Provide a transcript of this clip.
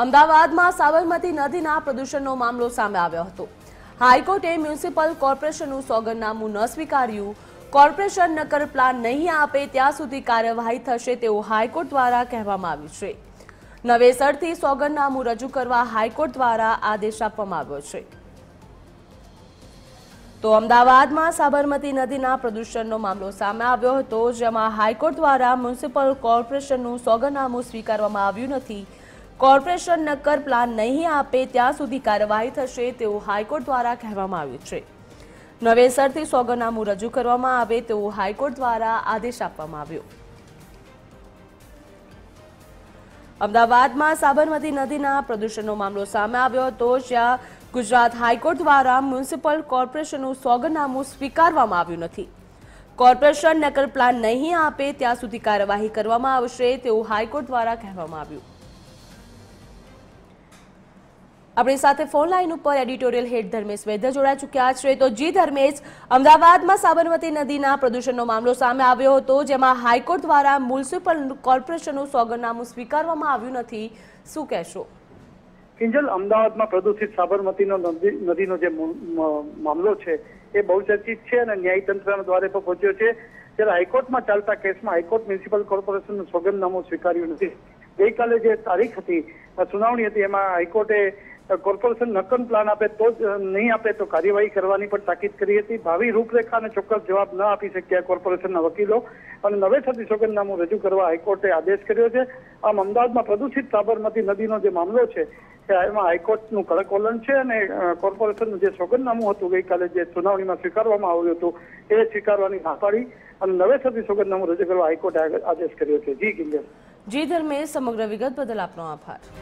અમદાવાદમાં સાબરમતી નદીના પ્રદૂષણનો મામલો સામે આવ્યો હતો હાઈકોર્ટે મ્યુનિસિપલ કોર્પોરેશનનું સોગંદનામું ન સ્વીકાર્યું કોર્પોરેશન નકર પ્લાન નહીં આપે ત્યાં સુધી કાર્યવાહી થશે તેવું હાઈકોર્ટ દ્વારા કહેવામાં આવ્યું છે નવેસરથી સોગંદનામું રજૂ કરવા હાઈકોર્ટ દ્વારા આદેશ આપવામાં આવ્યો છે તો અમદાવાદમાં સાબરમતી નદીના પ્રદૂષણનો મામલો સામે આવ્યો હતો જેમાં હાઈકોર્ટ દ્વારા મ્યુનિસિપલ કોર્પોરેશનનું સોગંદનામું સ્વીકારવામાં આવ્યું નથી કોર્પોરેશન નક્કર પ્લાન નહીં આપે ત્યાં સુધી કાર્યવાહી થશે તેવું હાઈકોર્ટ દ્વારા કહેવામાં આવ્યું છે નવેસરથી સોગંદનામું રજૂ કરવામાં આવે તેવું હાઈકોર્ટ દ્વારા આદેશ આપવામાં આવ્યો અમદાવાદમાં સાબરમતી નદીના પ્રદૂષણનો મામલો સામે આવ્યો હતો જ્યાં ગુજરાત હાઈકોર્ટ દ્વારા મ્યુનિસિપલ કોર્પોરેશનનું સોગંદનામું સ્વીકારવામાં આવ્યું નથી કોર્પોરેશન નકલ પ્લાન નહીં આપે ત્યાં સુધી કાર્યવાહી કરવામાં આવશે તેવું હાઈકોર્ટ દ્વારા કહેવામાં આવ્યું આપણી સાથે ફોન લાઈન ઉપર એડિટોરિયલ હેડ ધર્મેશ વૈદ્ય જોડાઈ ચૂક્યા છે તો જી ધર્મેશ અમદાવાદમાં સાબરમતી નદીના પ્રદૂષણનો મામલો સામે આવ્યો હતો જેમાં હાઈકોર્ટ દ્વારા મ્યુનિસિપલ કોર્પોરેશનનું સોગંદનામું સ્વીકારવામાં આવ્યું નથી શું કહેશો કિંજલ અમદાવાદમાં પ્રદૂષિત સાબરમતીનો નદીનો જે મામલો છે એ બહુ ચર્ચિત છે અને ન્યાયતંત્ર દ્વારા પણ પહોંચ્યો છે જ્યારે હાઈકોર્ટમાં ચાલતા કેસમાં હાઈકોર્ટ મ્યુનિસિપલ કોર્પોરેશનનું સોગંદનામું સ્વીકાર્યું નથી ગઈકાલે જે તારીખ હતી સુનાવણી હતી એમાં હાઈકોર્ટે કોર્પોરેશન નક્કમ પ્લાન આપે તો જ નહીં આપે તો કાર્યવાહી કરવાની પણ તાકીદ કરી હતી ભાવિ રૂપરેખા અને ચોક્કસ જવાબ ન આપી શક્યા કોર્પોરેશનના વકીલો અને નવેસરથી સોગંદનામું રજૂ કરવા હાઈકોર્ટે આદેશ કર્યો છે આમ અમદાવાદમાં પ્રદૂષિત સાબરમતી નદીનો જે મામલો છે એમાં હાઈકોર્ટનું કડક વલણ છે અને કોર્પોરેશનનું જે સોગંદનામું હતું ગઈકાલે જે સુનાવણીમાં સ્વીકારવામાં આવ્યું હતું એ સ્વીકારવાની ના પાડી અને નવેસરથી સોગંદનામું રજૂ કરવા હાઈકોર્ટે આદેશ કર્યો છે જી કિલ્લે જી ધર્મે સમગ્ર વિગત બદલ આપનો આભાર